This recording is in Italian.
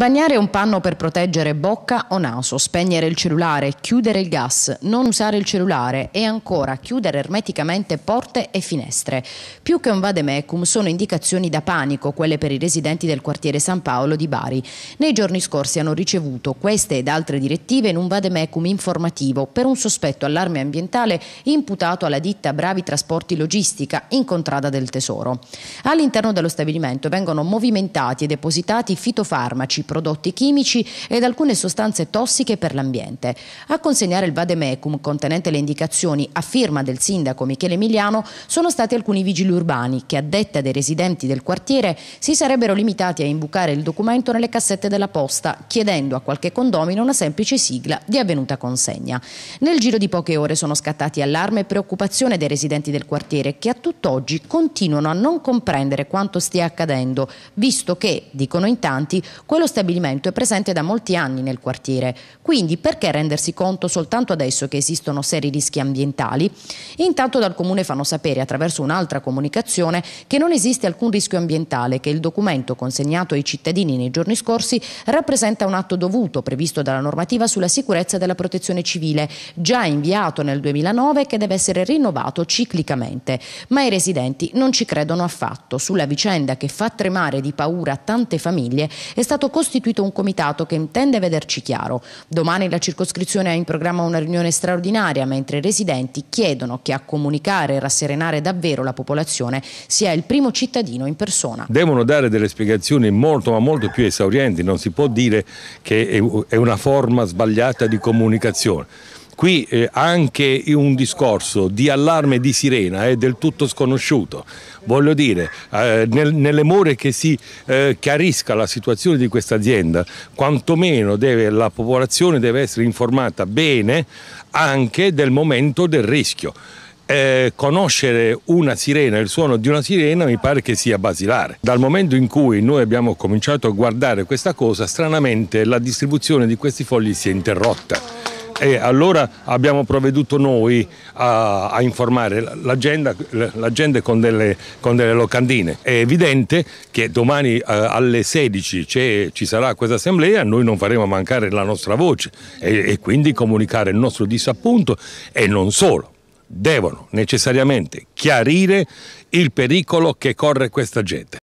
Bagnare un panno per proteggere bocca o naso, spegnere il cellulare, chiudere il gas, non usare il cellulare e ancora chiudere ermeticamente porte e finestre. Più che un vademecum sono indicazioni da panico quelle per i residenti del quartiere San Paolo di Bari. Nei giorni scorsi hanno ricevuto queste ed altre direttive in un vademecum informativo per un sospetto allarme ambientale imputato alla ditta Bravi Trasporti Logistica in contrada del Tesoro. All'interno dello stabilimento vengono movimentati e depositati fitofarmaci prodotti chimici ed alcune sostanze tossiche per l'ambiente. A consegnare il vademecum contenente le indicazioni a firma del sindaco Michele Emiliano sono stati alcuni vigili urbani che a detta dei residenti del quartiere si sarebbero limitati a imbucare il documento nelle cassette della posta chiedendo a qualche condomino una semplice sigla di avvenuta consegna. Nel giro di poche ore sono scattati allarme e preoccupazione dei residenti del quartiere che a tutt'oggi continuano a non comprendere quanto stia accadendo visto che, dicono in tanti, quello stesso stabilimento è presente da molti anni nel quartiere, quindi perché rendersi conto soltanto adesso che esistono seri rischi ambientali? Intanto dal Comune fanno sapere attraverso un'altra comunicazione che non esiste alcun rischio ambientale, che il documento consegnato ai cittadini nei giorni scorsi rappresenta un atto dovuto previsto dalla normativa sulla sicurezza della protezione civile, già inviato nel 2009 e che deve essere rinnovato ciclicamente. Ma i residenti non ci credono affatto. Sulla vicenda che fa tremare di paura tante famiglie è stato costituito un comitato che intende vederci chiaro. Domani la circoscrizione ha in programma una riunione straordinaria, mentre i residenti chiedono che a comunicare e rasserenare davvero la popolazione sia il primo cittadino in persona. Devono dare delle spiegazioni molto ma molto più esaurienti, non si può dire che è una forma sbagliata di comunicazione. Qui eh, anche un discorso di allarme di sirena è del tutto sconosciuto. Voglio dire, eh, nel, nelle more che si eh, chiarisca la situazione di questa azienda, quantomeno deve, la popolazione deve essere informata bene anche del momento del rischio. Eh, conoscere una sirena, il suono di una sirena mi pare che sia basilare. Dal momento in cui noi abbiamo cominciato a guardare questa cosa, stranamente la distribuzione di questi fogli si è interrotta e allora abbiamo provveduto noi a, a informare la gente con delle, con delle, locandine. È evidente che domani eh, alle 16 ci sarà questa assemblea, noi non faremo mancare la nostra voce e, e quindi comunicare il nostro disappunto e non solo devono necessariamente chiarire il pericolo che corre questa gente.